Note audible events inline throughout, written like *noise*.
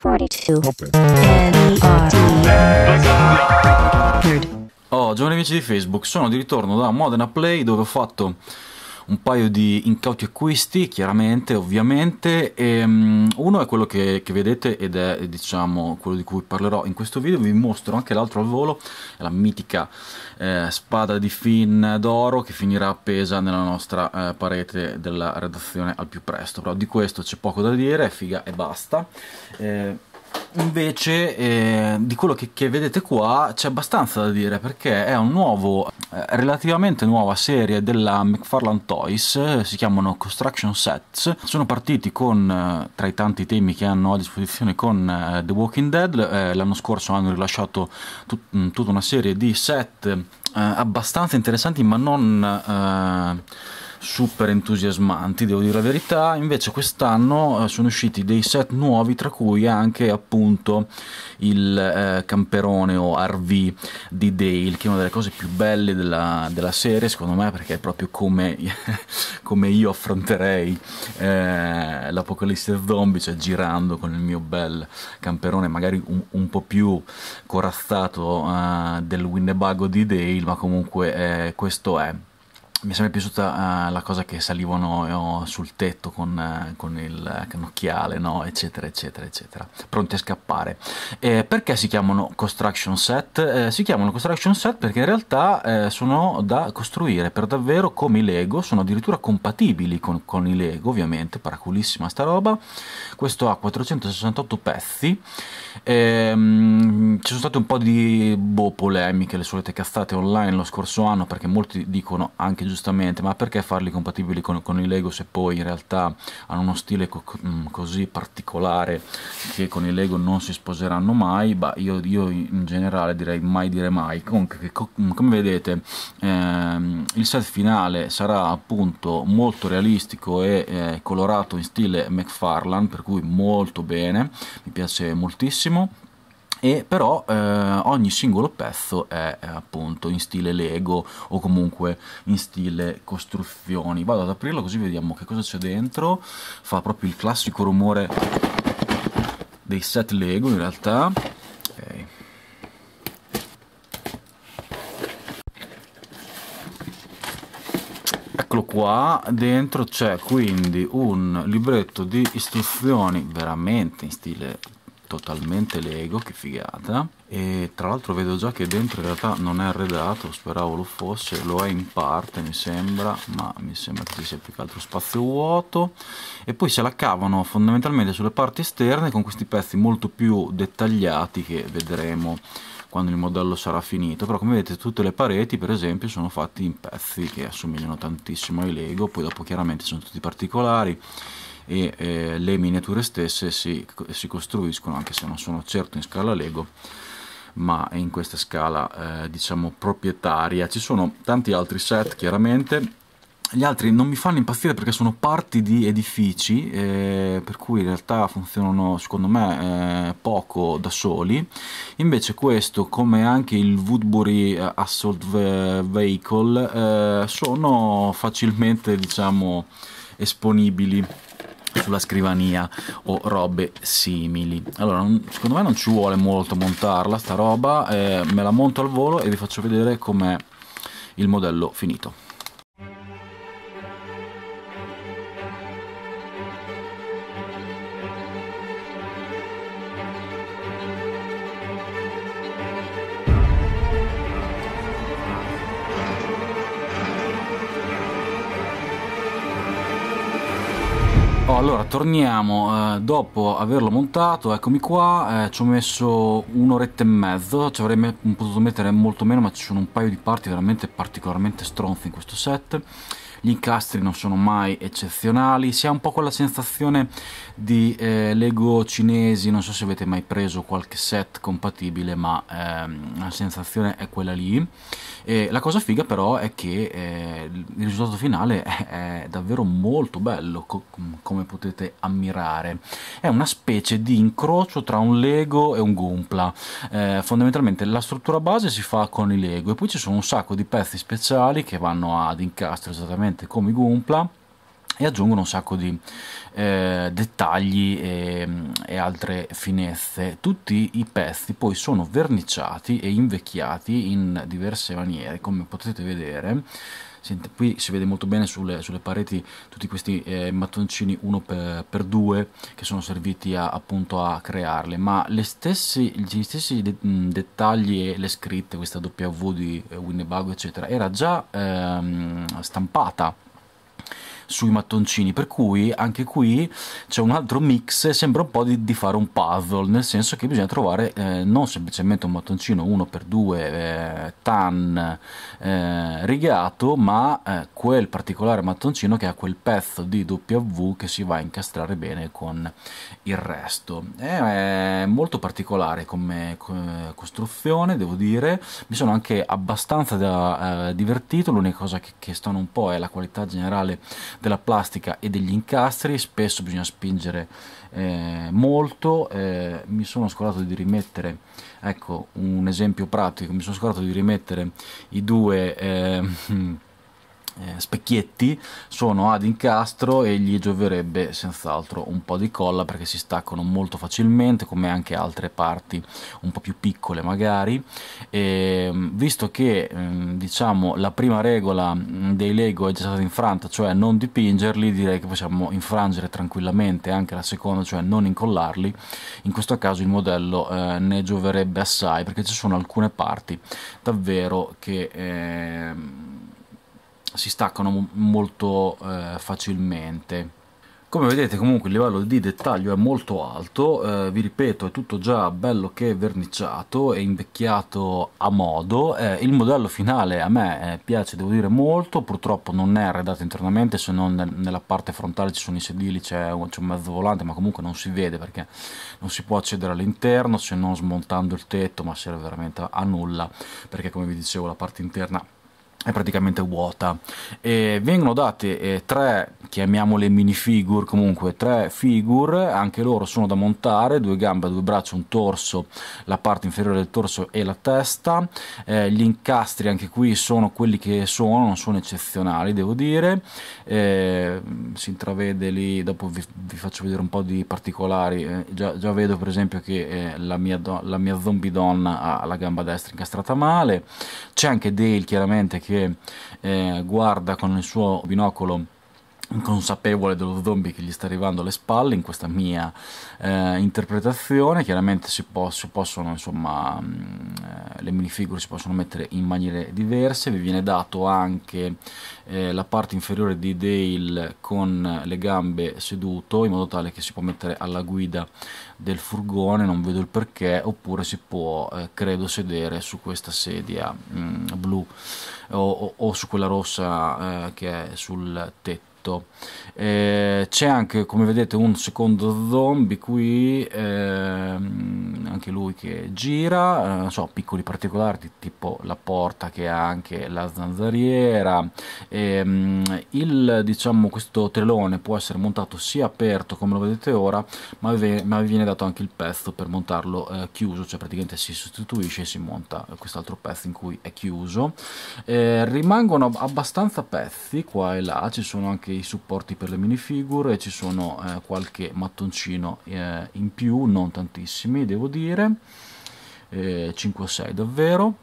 42 Oh, giovani amici di Facebook, sono di ritorno da Modena Play dove ho fatto un paio di incauti acquisti, chiaramente, ovviamente. E, um, uno è quello che, che, vedete ed è diciamo quello di cui parlerò in questo video. Vi mostro anche l'altro al volo, la mitica eh, spada di Finn d'oro che finirà appesa nella nostra eh, parete della redazione al più presto. Però di questo c'è poco da dire, è figa e basta. Eh, Invece eh, di quello che, che, vedete qua c'è abbastanza da dire perché è un nuovo, eh, relativamente nuova serie della McFarlane Toys, eh, si chiamano Construction Sets, sono partiti con, eh, tra i tanti temi che hanno a disposizione con eh, The Walking Dead, l'anno scorso hanno rilasciato tut, mh, mm, tutta una serie di set abbastanza interessanti ma non super entusiasmanti, devo dire la verità, invece quest'anno eh, sono usciti dei set nuovi tra cui anche appunto il eh, camperone o RV di Dale, che è una delle cose più belle della, della serie secondo me perché è proprio come, *laughs* come io affronterei eh, l'apocalisse zombie, cioè girando con il mio bel camperone magari un, un po' più corazzato eh, del Winnebago di Dale, ma comunque eh, questo è mi è sempre piaciuta uh, la cosa che salivano uh, sul tetto con, uh, con il cannocchiale, no? eccetera, eccetera, eccetera, pronti a scappare. Eh, perché si chiamano construction set? Eh, si chiamano construction set perché in realtà eh, sono da costruire per davvero come i Lego, sono addirittura compatibili con, con i Lego, ovviamente, paraculissima sta roba. Questo ha 468 pezzi. Ehm, ci sono state un po' di boh, polemiche, le solite cazzate online lo scorso anno perché molti dicono anche giustamente, ma perché farli compatibili con, con i Lego se poi in realtà hanno uno stile co mm, così particolare che con i Lego non si sposeranno mai? Bah, io, io in generale direi mai dire mai. Comunque, co mm, come vedete, ehm, il set finale sarà appunto molto realistico e eh, colorato in stile McFarlane, per cui molto bene, mi piace moltissimo e però eh, ogni singolo pezzo è, è eh, appunto in stile Lego o comunque in stile costruzioni. Vado ad aprirlo così vediamo che cosa c'è dentro, fa proprio il classico rumore dei set Lego in realtà. Eccolo qua, dentro c'è quindi un libretto di istruzioni veramente in stile totalmente Lego, che figata. E tra l'altro vedo già che dentro in realtà non è arredato, speravo lo fosse, lo è in parte mi sembra, ma mi sembra che ci sia più che altro spazio vuoto. E poi se la cavano fondamentalmente sulle parti esterne con questi pezzi molto più dettagliati che vedremo quando il modello sarà finito però come vedete tutte le pareti per esempio sono fatte in pezzi che assomigliano tantissimo ai Lego poi dopo chiaramente sono tutti particolari e eh, le miniature stesse si, si, costruiscono anche se non sono certo in scala Lego ma in questa scala eh, diciamo proprietaria ci sono tanti altri set chiaramente gli altri non mi fanno impazzire perché sono parti di edifici eh, per cui in realtà funzionano secondo me eh, poco da soli invece questo come anche il Woodbury eh, Assault Vehicle eh, sono facilmente diciamo esponibili sulla scrivania o robe simili allora non, secondo me non ci vuole molto montarla sta roba eh, me la monto al volo e vi faccio vedere com'è il modello finito Oh, allora torniamo, eh, dopo averlo montato, eccomi qua, eh, ci ho messo un'oretta e mezzo, ci avrei me potuto mettere molto meno ma ci sono un paio di parti veramente particolarmente stronze in questo set gli incastri non sono mai eccezionali, si ha un po' quella sensazione di eh, Lego cinesi, non so se avete mai preso qualche set compatibile, ma ehm, la sensazione è quella lì. E la cosa figa però è che eh, il risultato finale è, è davvero molto bello, co come potete ammirare. È una specie di incrocio tra un Lego e un Gumpla. Eh, fondamentalmente la struttura base si fa con i Lego e poi ci sono un sacco di pezzi speciali che vanno ad incastro esattamente esattamente come i Goompla e aggiungono un sacco di eh, dettagli e, e, altre finezze. Tutti i pezzi poi sono verniciati e invecchiati in diverse maniere, come potete vedere Sente, qui si vede molto bene sulle, sulle pareti tutti questi eh, mattoncini 1 per due che sono serviti a, appunto a crearle, ma stesse, gli stessi de mm, dettagli e le scritte, questa W di eh, Winnebago eccetera, era già ehm, stampata sui mattoncini, per cui anche qui c'è un altro mix, sembra un po' di, di, fare un puzzle, nel senso che bisogna trovare eh, non semplicemente un mattoncino 1x2 eh, tan eh, rigato, ma eh, quel particolare mattoncino che ha quel pezzo di W che si va a incastrare bene con il resto. È molto particolare come, come costruzione, devo dire, mi sono anche abbastanza da, eh, divertito, l'unica cosa che, che stona un po' è la qualità generale della plastica e degli incastri, spesso bisogna spingere eh, molto, eh, mi sono scordato di rimettere, ecco un esempio pratico, mi sono scordato di rimettere i due... Eh, eh, specchietti sono ad incastro e gli gioverebbe senz'altro un po' di colla perché si staccano molto facilmente come anche altre parti un po' più piccole magari e, ehm, visto che ehm, diciamo la prima regola mm, dei Lego è già stata infranta cioè non dipingerli direi che possiamo infrangere tranquillamente anche la seconda cioè non incollarli in questo caso il modello eh, ne gioverebbe assai perché ci sono alcune parti davvero che eh, si staccano molto eh, facilmente come vedete comunque il livello di dettaglio è molto alto eh, vi ripeto è tutto già bello che verniciato e invecchiato a modo eh, il modello finale a me eh, piace devo dire molto purtroppo non è arredato internamente se non nel, nella parte frontale ci sono i sedili c'è un, un, mezzo volante ma comunque non si vede perché non si può accedere all'interno se non smontando il tetto ma serve veramente a nulla perché come vi dicevo la parte interna è praticamente vuota e vengono date eh, tre chiamiamole minifigure comunque tre figure anche loro sono da montare due gambe due braccia un torso la parte inferiore del torso e la testa eh, gli incastri anche qui sono quelli che sono non sono eccezionali devo dire eh, si intravede lì dopo vi, vi, faccio vedere un po' di particolari eh, già, già, vedo per esempio che eh, la mia, la mia zombie donna ha la gamba destra incastrata male c'è anche Dale chiaramente che che eh, guarda con il suo binocolo consapevole dello zombie che gli sta arrivando alle spalle in questa mia eh, interpretazione chiaramente si, po- si possono insomma mh, mm, eh, le minifigure si possono mettere in maniere diverse vi viene dato anche eh, la parte inferiore di Dale con le gambe seduto in modo tale che si può mettere alla guida del furgone non vedo il perché oppure si può eh, credo sedere su questa sedia mh, mm, blu o, o, o, su quella rossa eh, che è sul tetto tutto. Eh, c'è anche, come vedete, un secondo zombie qui, ehm, anche lui che gira, eh, so, piccoli particolari tipo la porta che ha anche la zanzariera. Ehm, il, diciamo, questo telone può essere montato sia aperto come lo vedete ora, ma, vi, ma viene dato anche il pezzo per montarlo eh, chiuso, cioè praticamente si sostituisce e si monta quest'altro pezzo in cui è chiuso. Eh, rimangono abbastanza pezzi qua e là, ci sono anche anche i supporti per le minifigure, ci sono eh, qualche mattoncino eh, in più, non tantissimi devo dire, eh, 5 6 davvero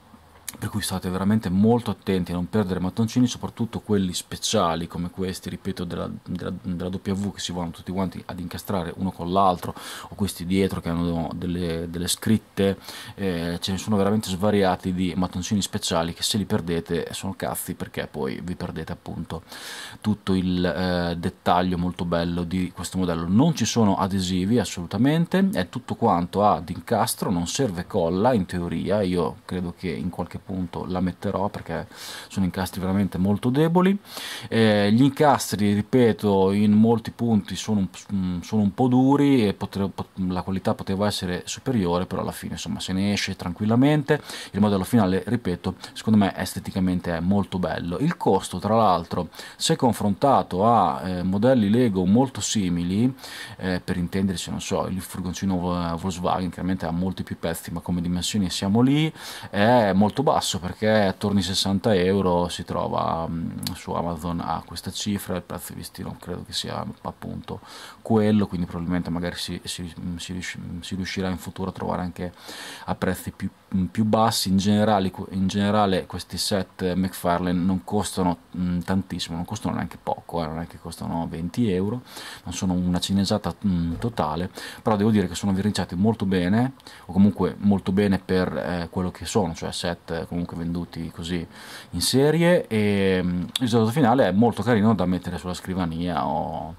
per cui state veramente molto attenti a non perdere mattoncini, soprattutto quelli speciali come questi, ripeto, della, della, della W che si vanno tutti quanti ad incastrare uno con l'altro, o questi dietro che hanno delle, delle scritte, eh, ce ne sono veramente svariati di mattoncini speciali che se li perdete sono cazzi perché poi vi perdete appunto tutto il eh, dettaglio molto bello di questo modello. Non ci sono adesivi assolutamente, è tutto quanto ad incastro, non serve colla in teoria, io credo che in qualche qualche punto la metterò perché sono incastri veramente molto deboli eh, gli incastri ripeto in molti punti sono, mm, sono un po' duri e potre, la qualità poteva essere superiore però alla fine insomma se ne esce tranquillamente il modello finale ripeto secondo me esteticamente è molto bello il costo tra l'altro se confrontato a eh, modelli Lego molto simili eh, per intenderci non so il furgoncino Volkswagen chiaramente ha molti più pezzi ma come dimensioni siamo lì è molto basso perché attorno ai 60 euro si trova mm, su Amazon a questa cifra, il prezzo di listino credo che sia appunto quello, quindi probabilmente magari si, si, mm, si, mm, si riuscirà in futuro a trovare anche a prezzi più Mm, più bassi in generale, in generale questi set McFarlane non costano mh, mm, tantissimo, non costano neanche poco, eh, non è che costano 20 euro, non sono una cinesata mh, mm, totale, però devo dire che sono verniciati molto bene, o comunque molto bene per eh, quello che sono, cioè set eh, comunque venduti così in serie e mh, il risultato finale è molto carino da mettere sulla scrivania o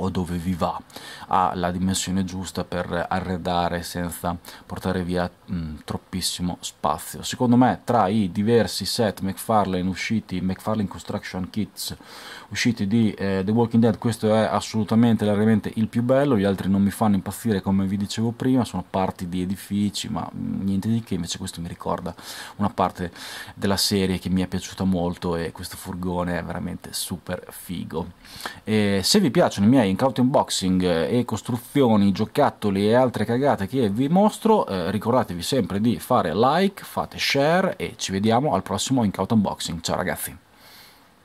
o dove vi va ha la dimensione giusta per arredare senza portare via mh, mm, troppissimo spazio secondo me tra i diversi set McFarlane usciti McFarlane Construction Kits usciti di eh, The Walking Dead questo è assolutamente largamente il più bello gli altri non mi fanno impazzire come vi dicevo prima sono parti di edifici ma mm, niente di che invece questo mi ricorda una parte della serie che mi è piaciuta molto e questo furgone è veramente super figo e se vi piacciono i miei incauto unboxing e eh, costruzioni, giocattoli e altre cagate che vi mostro, eh, ricordatevi sempre di fare like, fate share e ci vediamo al prossimo incauto unboxing. Ciao ragazzi!